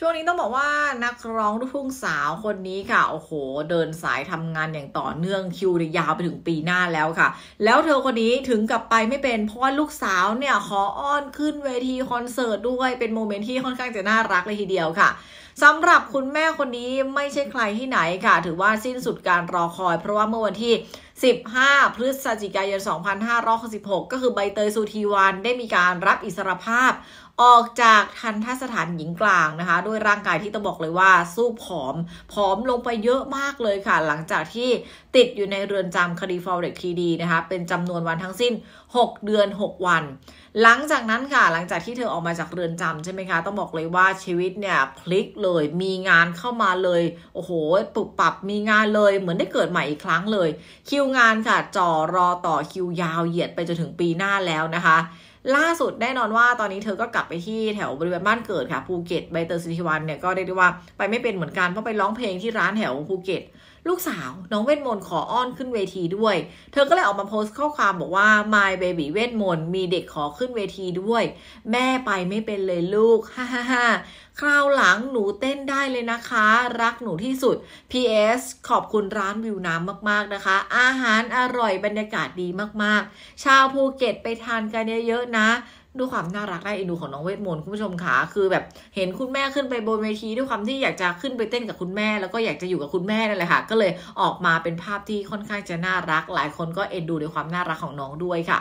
ช่วงนี้ต้องบอกว่านักร้องลูกทุ่งสาวคนนี้ค่ะโอ้โหเดินสายทำงานอย่างต่อเนื่องคิวยาวไปถึงปีหน้าแล้วค่ะ แล้วเธอคนนี้ถึงกับไปไม่เป็นเพราะว่าลูกสาวเนี่ย ขออ้อนขึ้นเวทีคอนเสิร์ตด้วยเป็นโมเมนต์ที่ค่อนข้างจะน่ารักเลยทีเดียวค่ะสำหรับคุณแม่คนนี้ไม่ใช่ใครที่ไหนค่ะ ถือว่าสิ้นสุดการรอคอย เพราะว่าเมื่อวันที่15 พฤศจิกายน2566ก็คือใบเตยสุธีวันได้มีการรับอิสรภาพ ออกจากทันทสถานหญิงกลางนะคะ ด้วยร่างกายที่ต้องบอกเลยว่าสู้ผอมผอมลงไปเยอะมากเลยค่ะ หลังจากที่ติดอยู่ในเรือนจำคดีฟอเร็กทีดีนะคะเป็นจำนวนวันทั้งสิ้น 6 เดือน 6 วัน หลังจากนั้นค่ะหลังจากที่เธอออกมาจากเรือนจำใช่ไหมคะต้องบอกเลยว่าชีวิตเนี่ยพลิกเลยมีงานเข้ามาเลยโอ้โหปรบปับมีงานเลยเหมือนได้เกิดใหม่อีกครั้งเลยคิวงานค่ะจ่อรอต่อคิวยาวเหยียดไปจนถึงปีหน้าแล้วนะคะล่าสุดแน่นอนว่าตอนนี้เธอก็กลับไปที่แถวบริเวณบ้านเกิดค่ะภูเก็ตใบเตยสุธิวันเนี่ยก็เรียกได้ว่าไปไม่เป็นเหมือนกันเพราะไปร้องเพลงที่ร้านแถวภูเก็ต ลูกสาว น้องเวทมนต์ขออ้อนขึ้นเวทีด้วย เธอก็เลยออกมาโพสต์ข้อความบอกว่า my baby เวทมนต์มีเด็กขอขึ้นเวทีด้วย แม่ไปไม่เป็นเลยลูกฮ่าฮ่าฮ่าคราวหลังหนูเต้นได้เลยนะคะรักหนูที่สุด PS ขอบคุณร้านวิวน้ำมากๆนะคะ อาหารอร่อยบรรยากาศดีมากๆ ชาวภูเก็ต ไปทานกันเยอะๆนะดูความน่ารักได้เอ็นดูของน้องเวทมนต์คุณผู้ชมค่ะคือแบบเห็นคุณแม่ขึ้นไปบนเวที ด้วยความที่อยากจะขึ้นไปเต้นกับคุณแม่ แล้วก็อยากจะอยู่กับคุณแม่นั่นแหละค่ะก็เลยออกมาเป็นภาพที่ค่อนข้างจะน่ารักหลายคนก็เอ็นดูในความน่ารักของน้องด้วยค่ะ